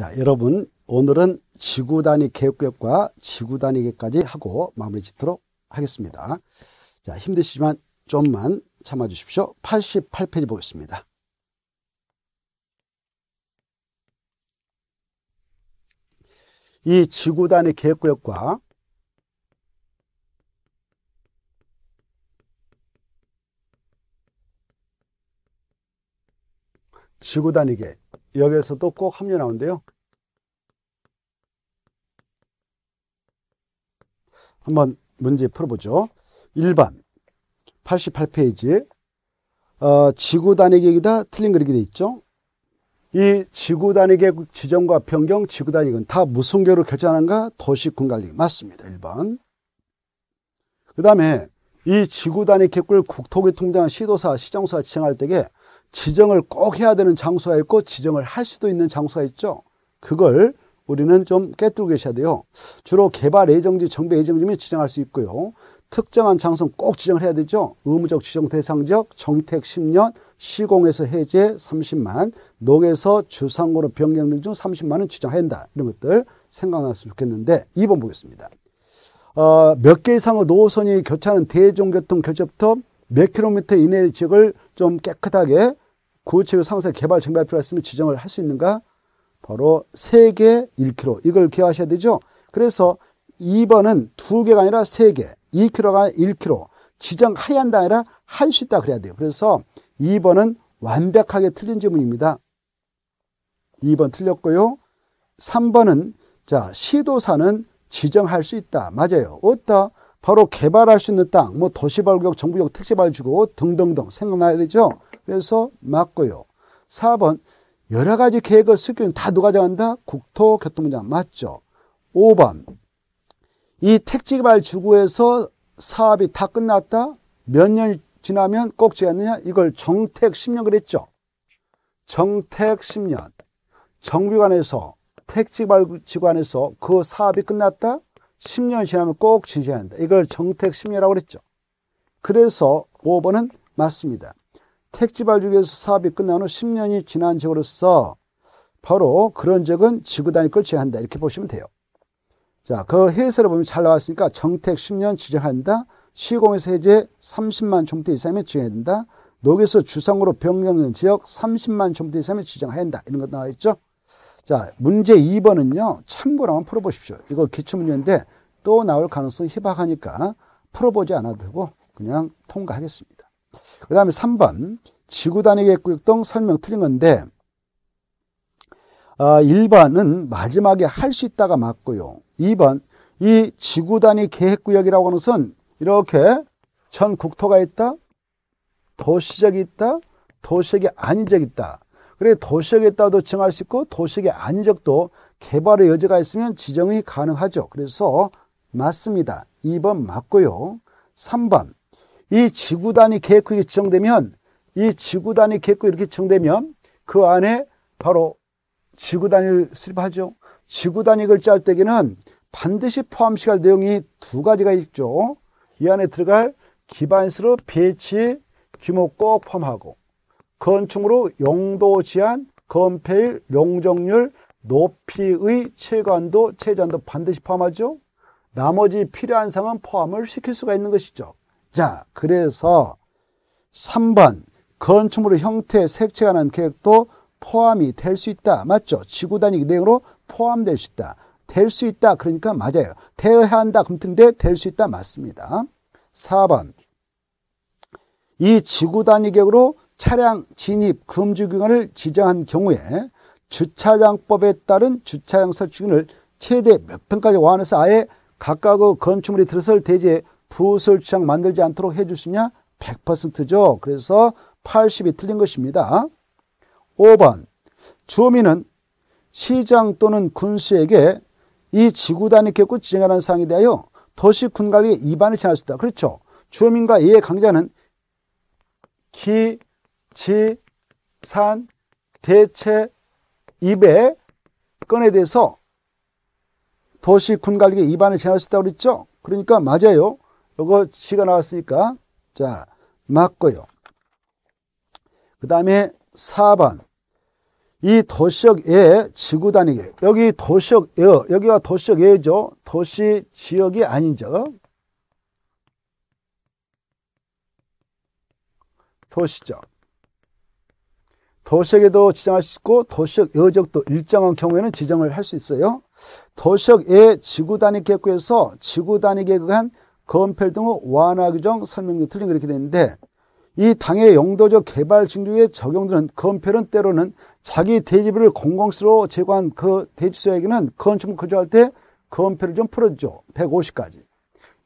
자, 여러분 오늘은 지구 단위 계획과 지구 단위계까지 하고 마무리 짓도록 하겠습니다. 자, 힘드시지만 좀만 참아 주십시오. 88페이지 보겠습니다. 이 지구 단위 개혁과 지구 단위계 여기에서도 꼭 합류 나오는데요. 한번 문제 풀어보죠. 1번 88페이지 어, 지구 단위 계획이다 틀린 그리게 돼 있죠. 이 지구 단위 계획 지정과 변경 지구 단위는 다 무슨 계로 결정하는가 도시군 관리 맞습니다. 1번 그 다음에 이 지구 단위 계획을 국토교통장 시도사 시정사 지정할 때에 지정을 꼭 해야 되는 장소가 있고 지정을 할 수도 있는 장소가 있죠. 그걸 우리는 좀 깨뜨리고 계셔야 돼요. 주로 개발 예정지, 정비 예정지면 지정할 수 있고요. 특정한 장소는 꼭 지정을 해야 되죠. 의무적 지정 대상 지역, 정택 10년, 시공에서 해제 30만, 녹에서 주상으로 변경등중 30만은 지정 한다. 이런 것들 생각났으면 좋겠는데 2번 보겠습니다. 어, 몇 개 이상의 노선이 교차하는 대중교통 교제부터몇 킬로미터 이내의 지역을 좀 깨끗하게 구체적 상세 개발 정비 필요가 있으면 지정을 할 수 있는가? 바로 세개 1kg. 이걸 기억하셔야 되죠. 그래서 2번은 두개가 아니라 세개 2kg가 1kg. 지정 하얀다 아니라 할 수 있다 그래야 돼요. 그래서 2번은 완벽하게 틀린 질문입니다. 2번 틀렸고요. 3번은 자, 시도사는 지정할 수 있다. 맞아요. 어디다? 바로 개발할 수 있는 땅, 뭐 도시발구역, 정부역, 택지발주고 등등등 생각나야 되죠. 그래서 맞고요. 4번 여러 가지 계획을 수기는 다 누가 정한다? 국토교통부장 맞죠? 5번 이 택지개발 주구에서 사업이 다 끝났다? 몇 년 지나면 꼭 지었느냐? 이걸 정택 10년 그랬죠? 정택 10년 정비관에서 택지발지관에서 개그 사업이 끝났다? 10년 지나면 꼭 진행한다. 이걸 정택 10년이라고 그랬죠. 그래서 5번은 맞습니다. 택지 발주에서 사업이 끝난 후 10년이 지난 적으로서 바로 그런 적은 지구 단위 권 제한한다 이렇게 보시면 돼요. 자, 그 해설을 보면 잘 나왔으니까 정택 10년 지정한다. 시공에서 해제 30만 종대 이상이면 지정한다. 녹에서 주상으로 변경된 지역 30만 종대 이상이면 지정한다. 이런 것 나와 있죠. 자, 문제 2번은요. 참고로 한번 풀어보십시오. 이거 기출문제인데 또 나올 가능성이 희박하니까 풀어보지 않아도 되고 그냥 통과하겠습니다. 그 다음에 3번 지구 단위계획구역등 설명 틀린 건데 1번은 어, 마지막에 할 수 있다가 맞고요. 2번 이 지구 단위 계획구역이라고 하는 것은 이렇게 전 국토가 있다, 도시적이 있다, 도시적이 아닌 적이 있다. 그래 도시적에 있다도 정할 수 있고 도시적이 아닌 적도 개발의 여지가 있으면 지정이 가능하죠. 그래서 맞습니다. 2번 맞고요. 3번 이 지구 단위 계획구역 지정되면 이 지구 단위 계획구역 이렇게 지정되면 그 안에 바로 지구 단위를 수립하죠. 지구 단위를 짤 때에는 반드시 포함시킬 내용이 두 가지가 있죠. 이 안에 들어갈 기반시로 배치 규모 꼭 포함하고 건축으로 용도 제한, 건폐율, 용적률, 높이의 체관도, 체전도 반드시 포함하죠. 나머지 필요한 사항은 포함을 시킬 수가 있는 것이죠. 자, 그래서 3번 건축물의 형태, 색채가 난 계획도 포함이 될 수 있다. 맞죠? 지구 단위 내용으로 포함될 수 있다. 될 수 있다. 그러니까 맞아요. 되어야 한다. 금튼데 될 수 있다. 맞습니다. 4번. 이 지구 단위 계획으로 차량 진입 금지 기간을 지정한 경우에 주차장법에 따른 주차장 설치 기간을 최대 몇 평까지 완화해서 아예 각각의 그 건축물이 들어설 대지에 부설치장 만들지 않도록 해주시냐? 100%죠. 그래서 80이 틀린 것입니다. 5번 주민은 시장 또는 군수에게 이 지구단위 계격을 지정하는 사항에 대하여 도시 군관리 에 위반을 지할 수 있다. 그렇죠. 주민과 이해 강자는 기, 지, 산, 대체, 입의 건에 대해서 도시 군관리에 위반을 지할 수 있다고 그랬죠. 그러니까 맞아요. 요거 시가 나왔으니까 자 맞고요. 그 다음에 4번 이 도시역에 지구 단위계 여기 도시역에 여기가 도시역에죠 도시 지역이 아니죠 도시죠 도시역에도 지정할 수 있고 도시역 여적도 일정한 경우에는 지정을 할 수 있어요 도시역에 지구 단위 계획에서 지구 단위 계획한 건폐율 등의 완화 규정 설명이 틀린 이렇게 되는데 이 당의 영도적 개발 징조에 적용되는 건폐율은 때로는 자기 대지비를 공공스로 제공한 그대지수에게는 건축물 거주할 때 건폐를 좀 풀어주죠. 150까지.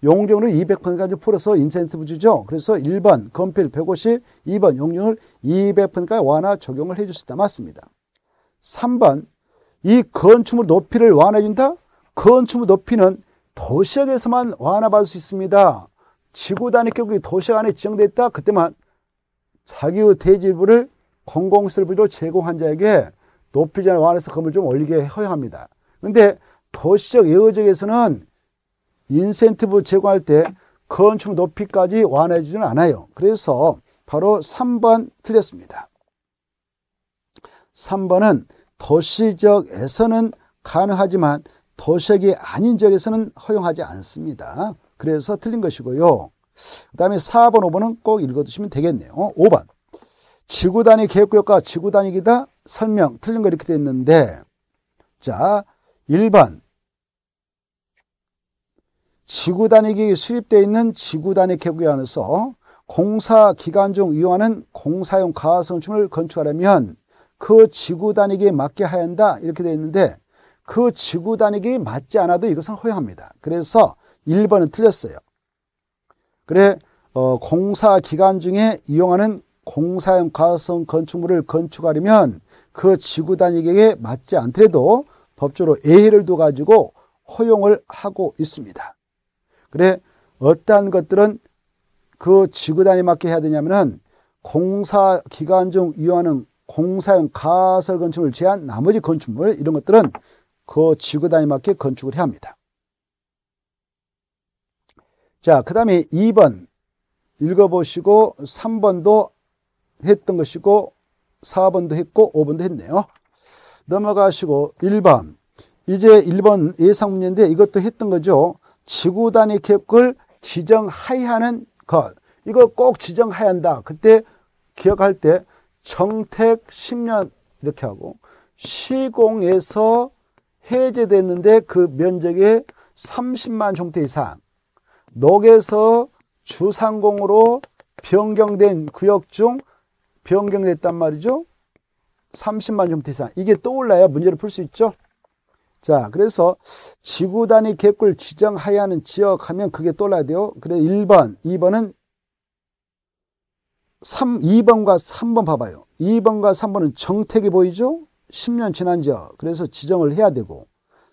용적률 200%까지 풀어서 인센티브 주죠. 그래서 1번 건폐율 150, 2번 용적률 200%까지 완화 적용을 해줄 수 있다. 맞습니다. 3번 이 건축물 높이를 완화해준다? 건축물 높이는 도시역에서만 완화받을 수 있습니다. 지구 단위 격이 도시역 안에 지정되어 있다. 그때만 자기의 대지 일부를 공공서비로 제공한 자에게 높이 전에 완화해서 금을 좀 올리게 해야 합니다. 근데 도시적 예외적에서는 인센티브 제공할 때 건축 높이까지 완화해주지는 않아요. 그래서 바로 3번 틀렸습니다. 3번은 도시적에서는 가능하지만 도색이 아닌 지역에서는 허용하지 않습니다. 그래서 틀린 것이고요. 그 다음에 4번, 5번은 꼭 읽어두시면 되겠네요. 5번. 지구 단위 계획구역과 지구 단위기다 설명 틀린 거 이렇게 돼 있는데 자 1번 지구 단위기 수립되어 있는 지구 단위 계획구역 안에서 공사 기간 중 이용하는 공사용 가성침을 건축하려면 그 지구 단위기에 맞게 하한다 이렇게 돼 있는데 그 지구 단위기 맞지 않아도 이것은 허용합니다. 그래서 1번은 틀렸어요. 그래 어, 공사 기간 중에 이용하는 공사용 가성 건축물을 건축하려면 그 지구 단위에 맞지 않더라도 법적으로 예의를둬 가지고 허용을 하고 있습니다. 그래 어떠한 것들은 그 지구 단위에 맞게 해야 되냐면은 공사 기간 중 이용하는 공사용 가설 건축물 제한 나머지 건축물 이런 것들은 그 지구단위 맞게 건축을 해야 합니다. 자, 그 다음에 2번 읽어보시고 3번도 했던 것이고 4번도 했고 5번도 했네요. 넘어가시고 1번 이제 1번 예상 문제인데 이것도 했던 거죠. 지구단위 갭을 지정하야하는 것. 이거 꼭 지정해야 한다. 그때 기억할 때 정택 10년 이렇게 하고 시공에서 해제됐는데 그 면적의 30만 종태 이상 녹에서 주상공으로 변경된 구역 중 변경됐단 말이죠. 30만 종태 이상 이게 떠올라야 문제를 풀 수 있죠. 자 그래서 지구 단위 객굴 지정하야 여 하는 지역 하면 그게 떠올라야 돼요. 그래 1번, 2번은 3, 2번과 3번 봐봐요. 2번과 3번은 정택이 보이죠? 10년 지난 지역 그래서 지정을 해야 되고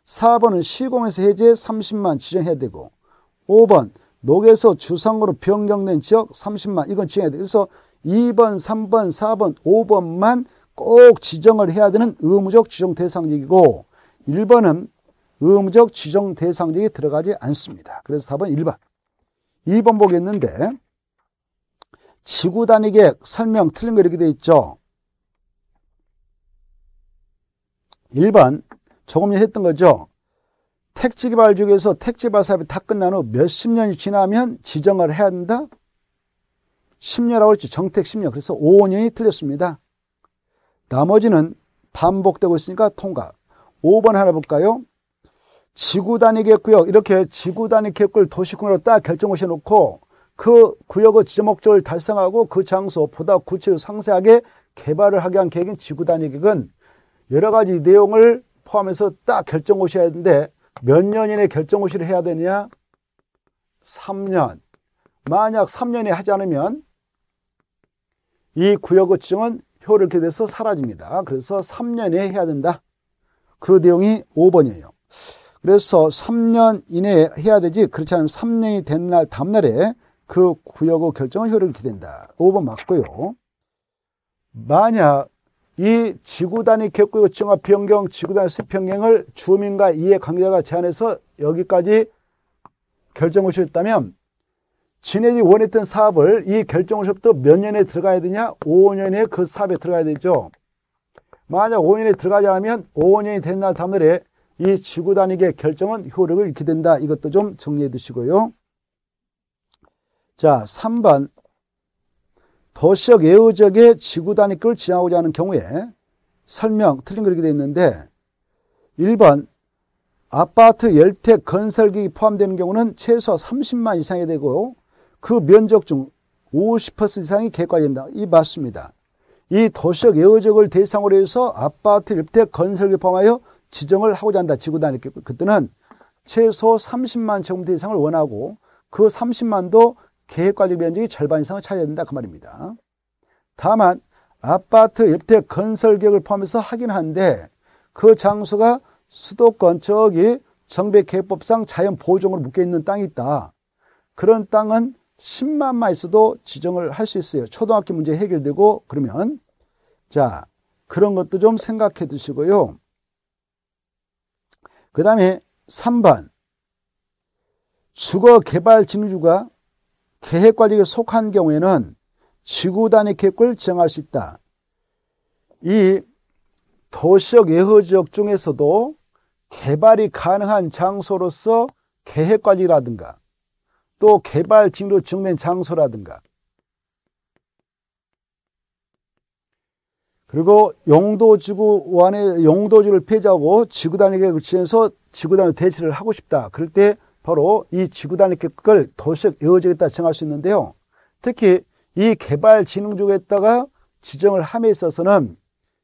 4번은 시공에서 해제 30만 지정해야 되고 5번 녹에서 주상으로 변경된 지역 30만 이건 지정해야 돼. 그래서 2번, 3번, 4번, 5번만 꼭 지정을 해야 되는 의무적 지정 대상지이고 1번은 의무적 지정 대상지에 들어가지 않습니다. 그래서 답은 1번. 2번 보겠는데 지구 단위 계획 설명 틀린 거 이렇게 돼 있죠. 1번 조금 전에 했던 거죠. 택지 개발 중에서 택지 개발 사업이 다 끝난 후 몇 십 년이 지나면 지정을 해야 한다. 10년이라고 했죠. 정택 10년. 그래서 5, 년이 틀렸습니다. 나머지는 반복되고 있으니까 통과. 5번 하나 볼까요? 지구 단위 계획구역 이렇게 지구 단위 계획을 도시구역으로 딱 결정하셔 놓고 그 구역의 지정 목적을 달성하고 그 장소 보다 구체적으로 상세하게 개발을 하게 한 계획인 지구 단위 계획은 여러 가지 내용을 포함해서 딱 결정고시해야 되는데 몇 년 이내 결정고시를 해야 되느냐? 3년. 만약 3년에 하지 않으면 이 구역어증은 효를 이렇게 돼서 사라집니다. 그래서 3년에 해야 된다. 그 내용이 5번이에요. 그래서 3년 이내에 해야 되지 그렇지 않으면 3년이 된 날 다음날에 그 구역의 결정은 효력이 된다. 5번 맞고요. 만약 이 지구단위 격구의 집중합 변경 지구단위 수입 변경을 주민과 이해관계자가 제안해서 여기까지 결정을 주셨다면 진행이 원했던 사업을 이 결정을 시부터 몇 년에 들어가야 되냐? 5년에 그 사업에 들어가야 되죠. 만약 5년에 들어가지 않으면 5년이 된 날 다음날에 이 지구단위계 결정은 효력을 잃게 된다. 이것도 좀 정리해 두시고요. 자, 3번 도시적 예우적의 지구 단위급을 지향하고자 하는 경우에 설명 틀린 그렇게 되어 있는데 1번 아파트 열택 건설기 포함되는 경우는 최소 30만 이상이 되고 그 면적 중 50% 이상이 계획과된다. 이 맞습니다. 이 도시적 예우적을 대상으로 해서 아파트 열택 건설기 포함하여 지정을 하고자 한다. 지구 단위 급 그때는 최소 30만 제곱미터 이상을 원하고 그 30만도 계획관리 면적이 절반 이상을 차지한다 그 말입니다. 다만 아파트 일대 건설 계획을 포함해서 하긴 한데 그 장소가 수도권 저기 정비계획법상 자연 보호으로 묶여있는 땅이 있다. 그런 땅은 10만만 있어도 지정을 할 수 있어요. 초등학교 문제 해결되고 그러면 자 그런 것도 좀 생각해 두시고요. 그 다음에 3번 주거개발진주가 계획 관리에 속한 경우에는 지구 단위 계획을 정할 수 있다. 이 도시역 예허 지역 중에서도 개발이 가능한 장소로서 계획 관리라든가 또 개발 징로 증정된 장소라든가 그리고 용도지구 완에 용도지를 폐지하고 지구단위 계획을 지면서 지구단위 대치를 하고 싶다. 그럴 때 바로 이 지구단위 계획을 도시적 에어지겠다 정할 수 있는데요. 특히 이 개발진흥조에다가 지정을 함에 있어서는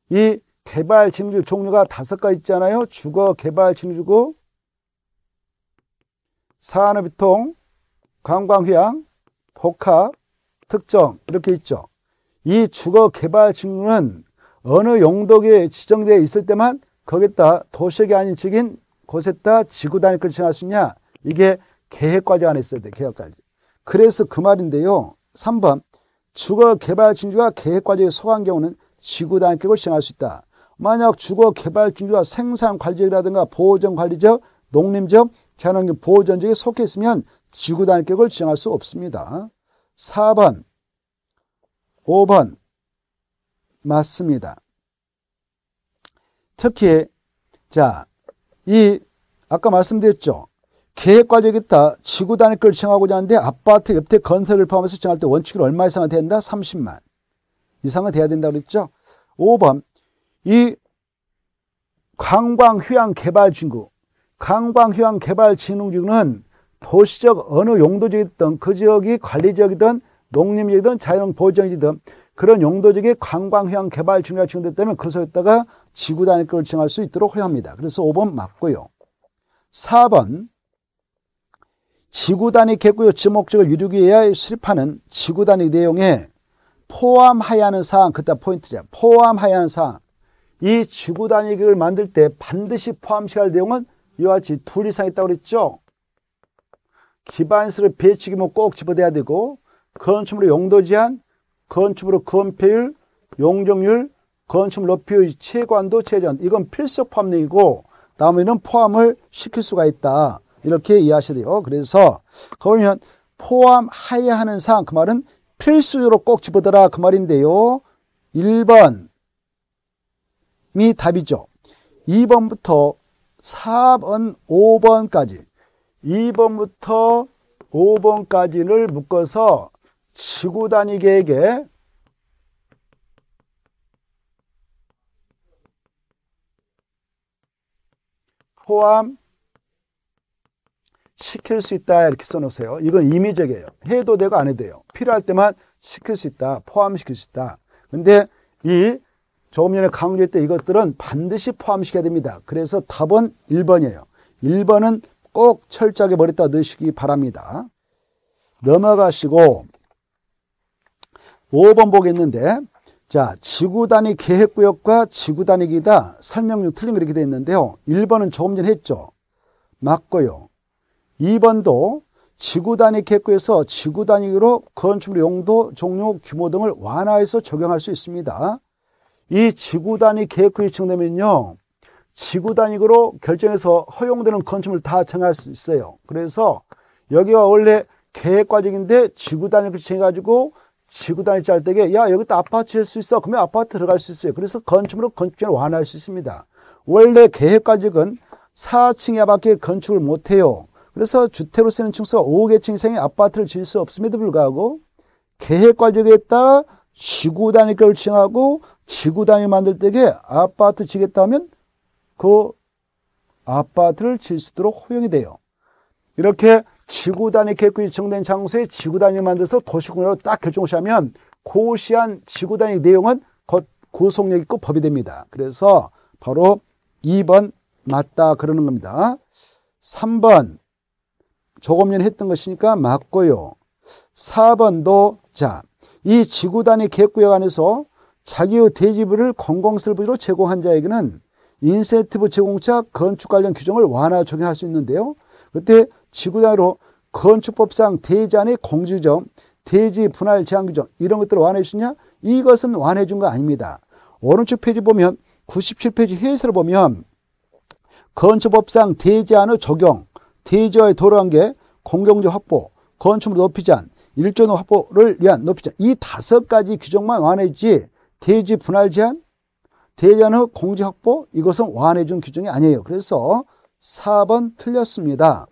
이 개발진흥조 종류가 다섯 가지 있잖아요. 주거 개발진흥조고 산업유통, 관광휴양, 복합, 특정 이렇게 있죠. 이 주거 개발 징조는 어느 용도에 지정되어 있을 때만 거기다 도시역이 아닌 즉인 곳에다 지구 단위를 정할 수 있냐 이게 계획과제 안에 있어야 돼, 계획과제. 그래서 그 말인데요. 3번, 주거 개발 진주가 계획과제에 속한 경우는 지구 단격을 시행할 수 있다. 만약 주거 개발 진주가 생산 관리지라든가 보호전 관리적, 농림적, 자연환경 보호전 지역에 속해 있으면 지구 단격을 지정할 수 없습니다. 4번, 5번, 맞습니다. 특히, 자, 이, 아까 말씀드렸죠. 계획과정이 있다. 지구 단위 끌 정하고자 하는데 아파트 옆에 건설을 포함해서 정할 때원칙은 얼마 이상은 된다? 30만 이상은 돼야 된다 그랬죠. 5번 이 관광 휴양 개발 진구 관광 휴양 개발 진흥지구는 도시적 어느 용도지에 있던 그 지역이 관리 지역이든 농림 지역이든 자연 보호지역이든 그런 용도적인 관광 휴양 개발 중구가 지정됐다면 그소에다가 지구 단위급을 정할 수 있도록 허용합니다. 그래서 5번 맞고요. 4번 지구단위 개구요 지목적을 유루기위하 수립하는 지구단위 내용에 포함하야 하는 사항, 그다 포인트죠. 포함하야 하는 사항. 이 지구단위 계획을 만들 때 반드시 포함시켜야 할 내용은 이와 같이 둘 이상 있다고 그랬죠. 기반시설 배치 규모 뭐 꼭 집어대야 되고 건축물의 용도 제한, 건축물의 건폐율, 용적률, 건축물 높이의 최관도최전 이건 필수 포함 내용이고 나머지는 포함을 시킬 수가 있다. 이렇게 이해하시돼요 그래서 그러면 포함하여 야 하는 사항 그 말은 필수로 적으꼭 집어들라 그 말인데요. 1번이 답이죠. 2번부터 4번, 5번까지 2번부터 5번까지를 묶어서 지구 다니기에게 포함 시킬 수 있다 이렇게 써놓으세요. 이건 임의적이에요. 해도 되고 안 해도 돼요. 필요할 때만 시킬 수 있다. 포함시킬 수 있다. 근데 이 조금 전에 강조했던 이것들은 반드시 포함시켜야 됩니다. 그래서 답은 1번이에요. 1번은 꼭 철저하게 머리다 넣으시기 바랍니다. 넘어가시고 5번 보겠는데 자 지구 단위 계획 구역과 지구 단위 기다 설명중 틀린 거 이렇게 돼 있는데요. 1번은 조금 전에 했죠. 맞고요. 2번도 지구 단위 객구에서 지구 단위로 건축물 용도, 종류, 규모 등을 완화해서 적용할 수 있습니다. 이 지구 단위 계획구 일정되면요 지구 단위로 결정해서 허용되는 건축물 다 정할 수 있어요. 그래서 여기가 원래 계획 과정인데 지구 단위를 정해가지고 지구 단위 짤때에야 여기다 아파트 지을 수 있어. 그러면 아파트 들어갈 수 있어요. 그래서 건축물로 건축을 완화할 수 있습니다. 원래 계획 과정은 4층 이하밖에 건축을 못해요. 그래서 주택으로 쓰는 층수가 5개층 이상의 아파트를 지을 수 없음에도 불구하고 계획 관리에 따라 지구 단위 걸 칭하고 지구 단위 만들 때에 아파트 지겠다 하면 그 아파트를 지을 수 있도록 허용이 돼요. 이렇게 지구 단위 계획이 정된 장소에 지구 단위를 만들어서 도시공으로 딱 결정을 하면 고시한 지구 단위 내용은 곧 구속력 있고 법이 됩니다. 그래서 바로 2번 맞다 그러는 겁니다. 3번 조금 전에 했던 것이니까 맞고요. 4번도 자, 이 지구단위 객구역 안에서 자기의 대지부를 공공설비로 제공한 자에게는 인센티브 제공차 건축 관련 규정을 완화 적용할 수 있는데요. 그때 지구단위로 건축법상 대지 안의 공지점, 대지 분할 제한 규정 이런 것들을 완화해 주냐? 이것은 완화해 준 거 아닙니다. 오른쪽 페이지 보면 97페이지 해설을 보면 건축법상 대지안의 적용 대지와의 도로한 게 공경제 확보, 건축물 높이 제 일조노 확보를 위한 높이 제이 다섯 가지 규정만 완화했지 대지 분할 제한, 대제한 후 공지 확보 이것은 완화해준 규정이 아니에요. 그래서 4번 틀렸습니다.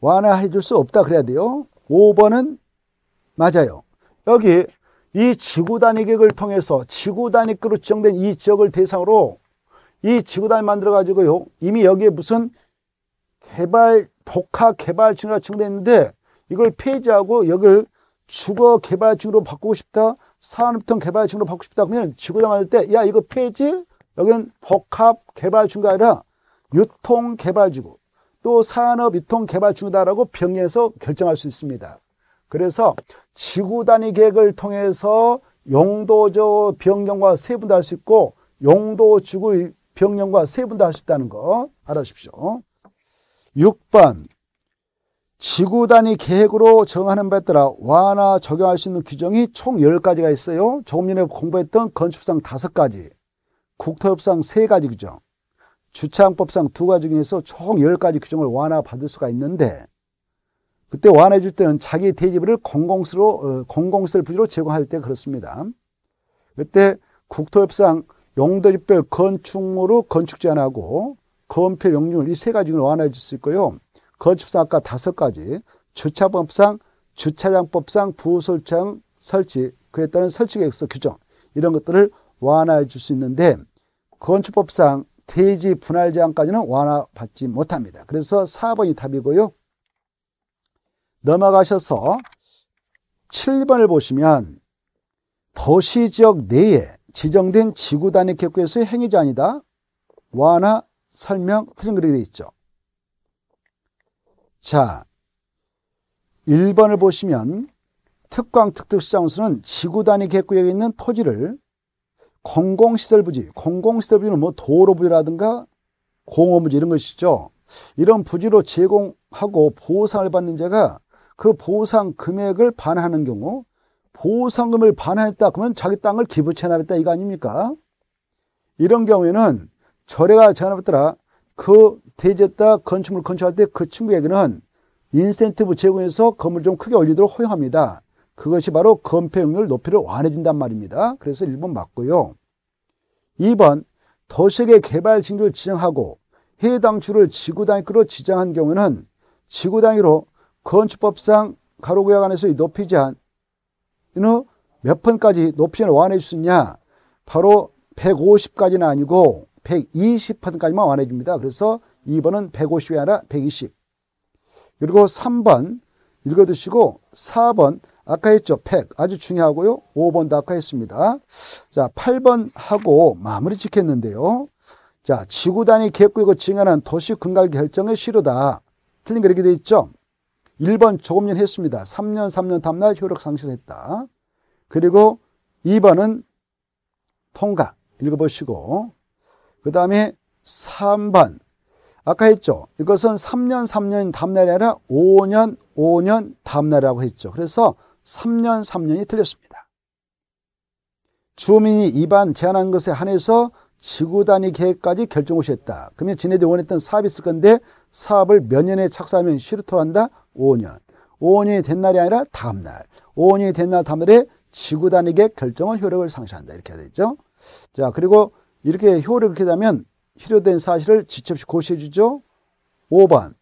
완화해줄 수 없다 그래야 돼요. 5번은 맞아요. 여기 이 지구단위 계획을 통해서 지구단위급으로 지정된 이 지역을 대상으로 이 지구단위 만들어가지고요. 이미 여기에 무슨 개발 복합 개발층이라 칭됐는데 이걸 폐지하고 여기를 주거 개발층으로 바꾸고 싶다. 산업통 개발층으로 바꾸고 싶다. 그러면 지구장 만들 때야 이거 폐지 여기는 복합 개발층가 아니라 유통 개발지구 또 산업 유통 개발층이다라고 병해서 결정할 수 있습니다. 그래서 지구 단위 계획을 통해서 용도적 변경과 세분도 할 수 있고 용도 지구 변경과 세분도 할 수 있다는 거 알아주십시오. 6번 지구 단위 계획으로 정하는 바에 따라 완화 적용할 수 있는 규정이 총 10가지가 있어요. 조금 전에 공부했던 건축상 5가지, 국토협상 3가지 규정, 주차항법상 2가지 중에서 총 10가지 규정을 완화받을 수가 있는데 그때 완화해 줄 때는 자기 대지비를 공공스로 어, 공공세 부지로 제공할 때 그렇습니다. 그때 국토협상 용도지별 건축으로 건축 제한하고 건폐 영률 이 세 가지를 완화해 줄 수 있고요 건축사 아까 다섯 가지 주차법상 주차장법상 부설장 설치 그에 따른 설치 계획서 규정 이런 것들을 완화해 줄 수 있는데 건축법상 대지 분할 제한까지는 완화받지 못합니다. 그래서 4번이 답이고요. 넘어가셔서 7번을 보시면 도시 지역 내에 지정된 지구 단위 객구에서의 행위 제한이다. 완화 설명 틀은 그렇게 되어 있죠. 자, 1번을 보시면 특광 특특시장수는 지구 단위 계획구역에 있는 토지를 공공시설 부지, 공공시설 부지는 뭐 도로 부지라든가 공원 부지 이런 것이죠. 이런 부지로 제공하고 보상을 받는 자가 그 보상 금액을 반하는 경우 보상금을 반환했다 그러면 자기 땅을 기부 체납했다 이거 아닙니까? 이런 경우에는 절에가 전하였더라. 그 대지였다 건축물 건축할 때 그 친구에게는 인센티브 제공해서 건물 좀 크게 올리도록 허용합니다. 그것이 바로 건폐율 용 높이를 완해준단 말입니다. 그래서 1번 맞고요. 2번 도시의 개발 징조를 지정하고 해당 주를 지구 단위로 지정한 경우는 지구 단위로 건축법상 가로구역 안에서 이 높이 지한은몇 번까지 높이 를 완화해 주느냐 바로 150까지는 아니고 120%까지만 완화해줍니다. 그래서 2번은 150이 아니라 120. 그리고 3번 읽어두시고 4번 아까 했죠. 100 아주 중요하고요. 5번도 아까 했습니다. 자 8번 하고 마무리 짓겠는데요. 자 지구단위 계획구이고 증언한 도시근갈결정의 실효다. 틀린 거 이렇게 돼 있죠. 1번 조금 전 했습니다. 3년 3년 다음날 효력 상실했다. 그리고 2번은 통과 읽어보시고 그 다음에 3번. 아까 했죠. 이것은 3년 3년 다음날이 아니라 5년 5년 다음날이라고 했죠. 그래서 3년 3년이 틀렸습니다. 주민이 입안 제한한 것에 한해서 지구 단위 계획까지 결정오셨다. 그러면 지네들이 원했던 사업이 있을 건데 사업을 몇 년에 착수하면 시루토 한다? 5년. 5년이 된 날이 아니라 다음 날. 5년이 된 날 다음 날에 지구 단위계 획결정을 효력을 상실한다. 이렇게 해야 되죠. 자, 그리고 이렇게 효를 그렇게 되면 필요된 사실을 직접 고시해 주죠. 5번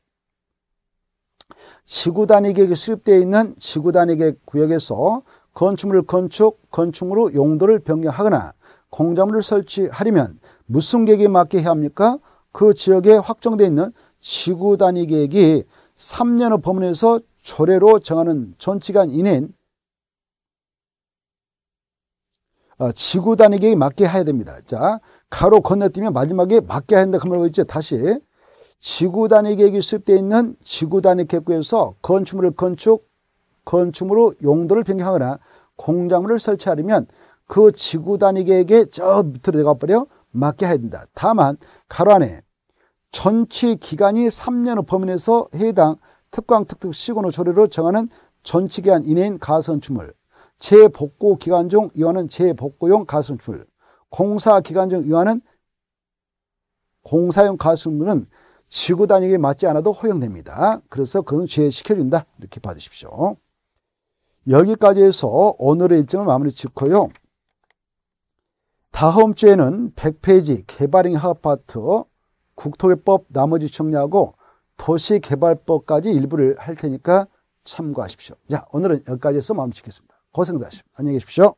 지구 단위계획에 수입되어 있는 지구 단위계획 구역에서 건축물 건축, 건축으로 용도를 변경하거나 공작물을 설치하려면 무슨 계획에 맞게 해야 합니까? 그 지역에 확정되어 있는 지구 단위 계획이 3년의 범위에서 조례로 정하는 전치간 이내인 아, 지구 단위 계획에 맞게 해야 됩니다. 자, 가로 건너뛰면 마지막에 맞게 한다 그 말을 이죠 다시 지구 단위 계획이 수립되어 있는 지구 단위 계획에서 건축물을 건축 건축물로 용도를 변경하거나 공작물을 설치하려면 그 지구 단위 계획에 저 밑으로 내가 버려 맞게 해야 된다. 다만 가로 안에 전치 기간이 3년 범위 내에서 해당 특강 특특 시군호 조례로 정하는 전치 기간 이내인 가선축물 재복구 기간 중 이와는 재복구용 가선축물 공사 기간 중 유아는 공사용 가수물은 지구 단위에 맞지 않아도 허용됩니다. 그래서 그건 제외시켜준다. 이렇게 받으십시오. 여기까지 해서 오늘의 일정을 마무리 짓고요. 다음 주에는 100페이지 개발형 아파트 국토개법 나머지 정리하고 도시개발법까지 일부를 할 테니까 참고하십시오. 자, 오늘은 여기까지 해서 마무리 짓겠습니다. 고생들 하십시오. 안녕히 계십시오.